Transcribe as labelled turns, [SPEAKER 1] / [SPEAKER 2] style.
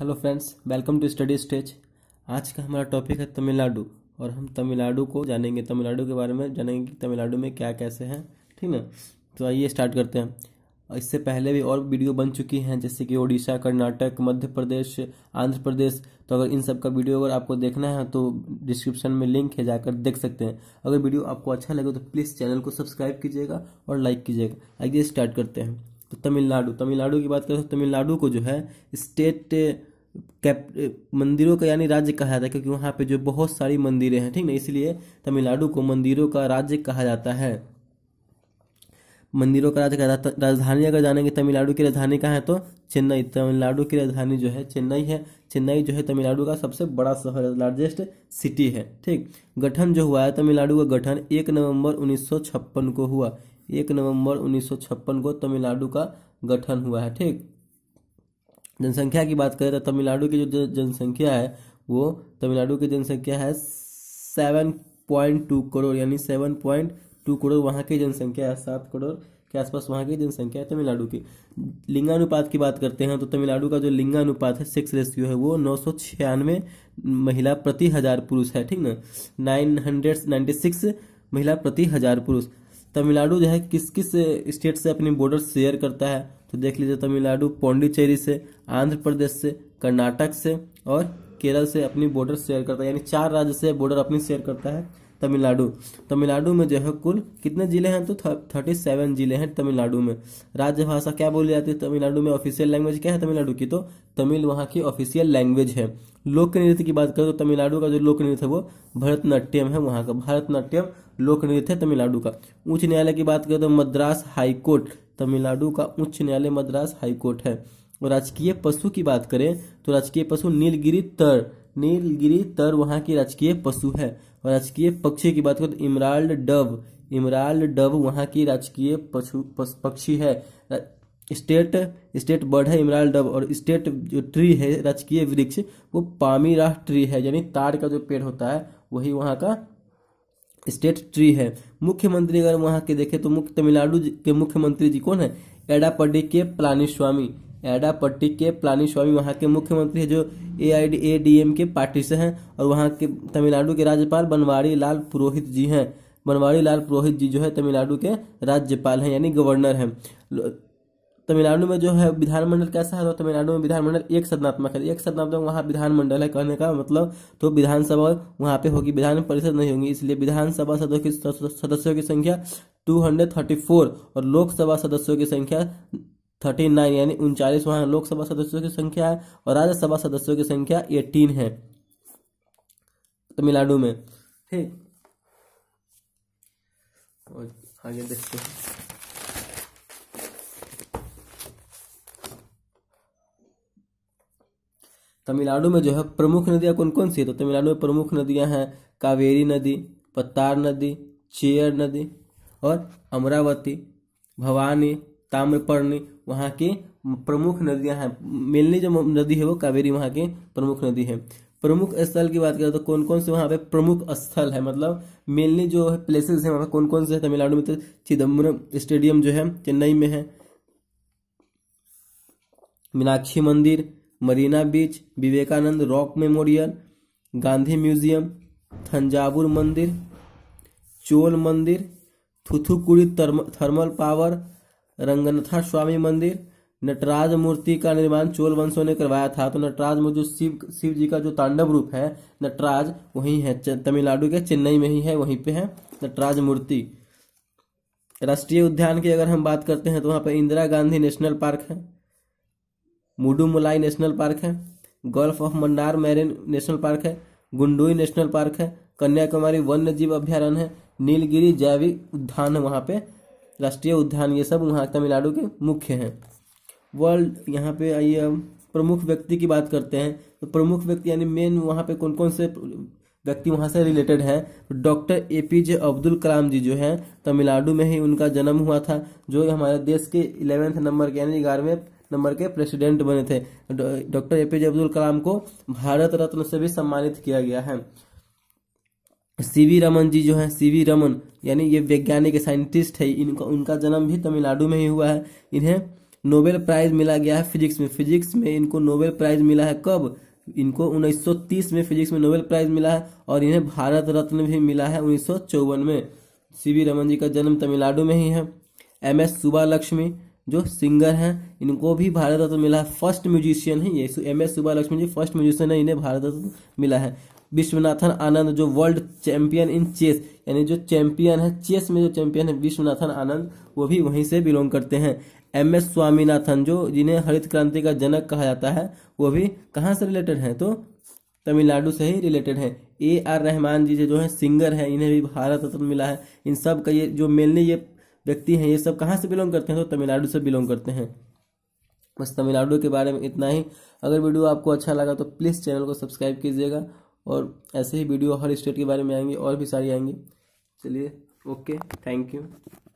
[SPEAKER 1] hello friends welcome to study stage आज का हमारा टॉपिक है तमिलनाडु और हम तमिलनाडु को जानेंगे तमिलनाडु के बारे में जानेंगे कि तमिलनाडु में क्या कैसे हैं ठीक ना तो आइए स्टार्ट करते हैं इससे पहले भी और वीडियो बन चुकी हैं जैसे कि ओडिशा कर्नाटक मध्य प्रदेश आंध्र प्रदेश तो अगर इन सब का वीडियो अगर आपको देखना है तो डिस्क्रिप्शन में लिंक है जाकर देख सकते हैं अगर वीडियो आपको अच्छा लगे तो प्लीज़ चैनल को सब्सक्राइब कीजिएगा और लाइक कीजिएगा आइए स्टार्ट करते हैं तो तमिलनाडु तमिलनाडु की बात करें तो तमिलनाडु को जो है स्टेट कैप मंदिरों का यानी राज्य कहा जाता है क्योंकि वहाँ पे जो बहुत सारी मंदिरें हैं ठीक ना इसलिए तमिलनाडु को मंदिरों का राज्य कहा जाता है मंदिरों का राज्य कहा जाता राजधानी अगर जानेंगे तमिलनाडु की राजधानी कहाँ है तो चेन्नई तमिलनाडु की राजधानी जो है चेन्नई है चेन्नई जो है तमिलनाडु का सबसे बड़ा शहर है लार्जेस्ट सिटी है ठीक गठन जो हुआ है तमिलनाडु का गठन एक नवम्बर उन्नीस को हुआ एक नवम्बर उन्नीस को तमिलनाडु का गठन हुआ है ठीक जनसंख्या की बात करें तो तमिलनाडु की जो जनसंख्या है वो तमिलनाडु की जनसंख्या है सेवन पॉइंट टू करोड़ यानी सेवन पॉइंट टू करोड़ वहाँ की जनसंख्या है सात करोड़ के आसपास वहाँ की जनसंख्या है तमिलनाडु की लिंगानुपात की बात करते हैं तो तमिलनाडु का जो लिंगानुपात है सेक्स रेशियो है वो नौ सौ छियानवे महिला प्रति हजार पुरुष है ठीक ना नाइन हंड्रेड नाइन्टी सिक्स महिला प्रति हजार पुरुष तमिलनाडु जो है किस किस स्टेट से अपनी बॉर्डर शेयर करता है तो देख लीजिए तमिलनाडु पौंडीचेरी से आंध्र प्रदेश से कर्नाटक से और केरल से अपनी बॉर्डर शेयर करता है यानी चार राज्य से बॉर्डर अपनी शेयर करता है तमिलनाडु तमिलनाडु में जो है कुल कितने जिले हैं तो थर्टी सेवन जिले हैं तमिलनाडु में राज्य भाषा क्या बोली जाती है तमिलनाडु में ऑफिशियल लैंग्वेज क्या है तमिलनाडु की तो तमिल वहाँ की ऑफिशियल लैंग्वेज है लोक नृत्य की बात करें तो तमिलनाडु का जो लोक नृत्य है वो भरतनाट्यम है वहाँ का भरतनाट्यम लोक नृत्य है तमिलनाडु का उच्च न्यायालय की बात करें तो मद्रास हाईकोर्ट तमिलनाडु का उच्च न्यायालय मद्रास हाईकोर्ट है और राजकीय पशु की बात करें तो राजकीय पशु नीलगिरी तर नीलगिरी तर वहाँ की राजकीय पशु है और राजकीय पक्षी की बात करें तो इमराल्ड डव इमराल्ड डव वहाँ की राजकीय पशु पक्षी है स्टेट स्टेट बर्ड है इमराल डब और स्टेट जो ट्री है राजकीय वृक्ष वो पामीराह ट्री है यानी ताड़ का जो पेड़ होता है वही वहाँ का स्टेट ट्री है मुख्यमंत्री अगर वहाँ के देखें तो मुख्य तमिलनाडु के मुख्यमंत्री जी कौन है एडापड्डी के पलानी स्वामी एडापट्टी के प्लानी स्वामी वहाँ के मुख्यमंत्री है जो A I D A D M K party से हैं और वहाँ के तमिलनाडु के राज्यपाल बनवारी लाल पुरोहित जी हैं बनवारी लाल पुरोहित जी जो है तमिलनाडु के राज्यपाल हैं यानी गवर्नर हैं तमिलनाडु में जो है विधानमंडल कैसा है तो तमिलनाडु में विधानमंडल एक सदनात्मक है एक सदनात्मक वहाँ विधानमंडल है कहने का मतलब तो विधानसभा वहाँ पे होगी विधान परिषद नहीं होगी इसलिए विधानसभा सदस्यों की सदस्यों की संख्या 234 और लोकसभा सदस्यों की संख्या थर्टी नाइन यानी उनचालीस वहां लोकसभा सदस्यों की संख्या है और राज्यसभा सदस्यों की संख्या एटीन है तमिलनाडु में ठीक आगे देखते हैं तमिलनाडु में जो है प्रमुख नदियां कौन कौन सी है तो तमिलनाडु में प्रमुख नदियां हैं कावेरी नदी पत्तार नदी चेयर नदी और अमरावती भवानी ताम्रपर्णी वहाँ की प्रमुख नदियाँ हैं मेनली जो नदी है वो कावेरी वहाँ की प्रमुख नदी है प्रमुख स्थल की बात करें तो कौन कौन से वहाँ पे प्रमुख स्थल है मतलब मेनली जो है प्लेसेस है वहाँ पे कौन कौन से है तमिलनाडु में तो चिदम्बरम स्टेडियम जो है चेन्नई में है मीनाक्षी मंदिर Marina beach Vivekananda rock memorial Gandhi museum Thanjavur मंदिर चोल मंदिर थुथुकुड़ी थर्मल पावर रंगनाथा स्वामी मंदिर नटराज मूर्ति का निर्माण चोल वंशों ने करवाया था तो नटराज में जो शिव शिव जी का जो तांडव रूप है नटराज वही है तमिलनाडु के चेन्नई में ही है वहीं पे है नटराज मूर्ति राष्ट्रीय उद्यान की अगर हम बात करते हैं तो वहां पर इंदिरा गांधी नेशनल पार्क है मुडुमलाई नेशनल पार्क है gulf of Mannar marine national park है गुंडोई नेशनल पार्क है कन्याकुमारी वन्य जीव अभ्यारण्य है नीलगिरी जैविक उद्यान है वहाँ पे राष्ट्रीय उद्यान ये सब वहाँ तमिलनाडु के मुख्य हैं वर्ल्ड यहाँ पे आइए प्रमुख व्यक्ति की बात करते हैं तो प्रमुख व्यक्ति यानी मेन वहाँ पे कौन कौन से व्यक्ति वहाँ से रिलेटेड है doctor A P J Abdul Kalam ji जो है तमिलनाडु में ही उनका जन्म हुआ था जो हमारे देश के इलेवेंथ नंबर के यानी ग्यारहवें नंबर के प्रेसिडेंट बने थे doctor A P J Abdul Kalam को भारत रत्न से भी सम्मानित किया गया है सीवी रमन जी जो है सीवी रमन यानी ये वैज्ञानिक साइंटिस्ट है इनका उनका जन्म भी तमिलनाडु में ही हुआ है इन्हें नोबेल प्राइज मिला गया है फिजिक्स में फिजिक्स में इनको नोबेल प्राइज मिला है कब इनको 1930 में फिजिक्स में नोबेल प्राइज मिला है और इन्हें भारत रत्न भी मिला है उन्नीस में सी रमन जी का जन्म तमिलनाडु में ही है एम एस सुबा लक्ष्मी जो सिंगर हैं इनको भी भारत रत्न मिला है फर्स्ट म्यूजिशियन है ये एम एस सुबा लक्ष्मी जी फर्स्ट म्यूजिशियन है इन्हें भारत रत्न मिला है विश्वनाथन आनंद जो वर्ल्ड चैंपियन इन चेस यानी जो चैंपियन है चेस में जो चैंपियन है विश्वनाथन आनंद वो भी वहीं से बिलोंग करते हैं एम एस स्वामीनाथन जो जिन्हें हरित क्रांति का जनक कहा जाता है वो भी कहाँ से रिलेटेड हैं तो तमिलनाडु से ही रिलेटेड हैं ए आर रहमान जी जो है सिंगर हैं इन्हें भी भारत रत्न मिला है इन सब का ये जो मेनली ये व्यक्ति हैं ये सब कहाँ से बिलोंग करते हैं तो तमिलनाडु से बिलोंग करते हैं बस तमिलनाडु के बारे में इतना ही अगर वीडियो आपको अच्छा लगा तो प्लीज़ चैनल को सब्सक्राइब कीजिएगा और ऐसे ही वीडियो हर स्टेट के बारे में आएंगे और भी सारी आएंगी चलिए ओके थैंक यू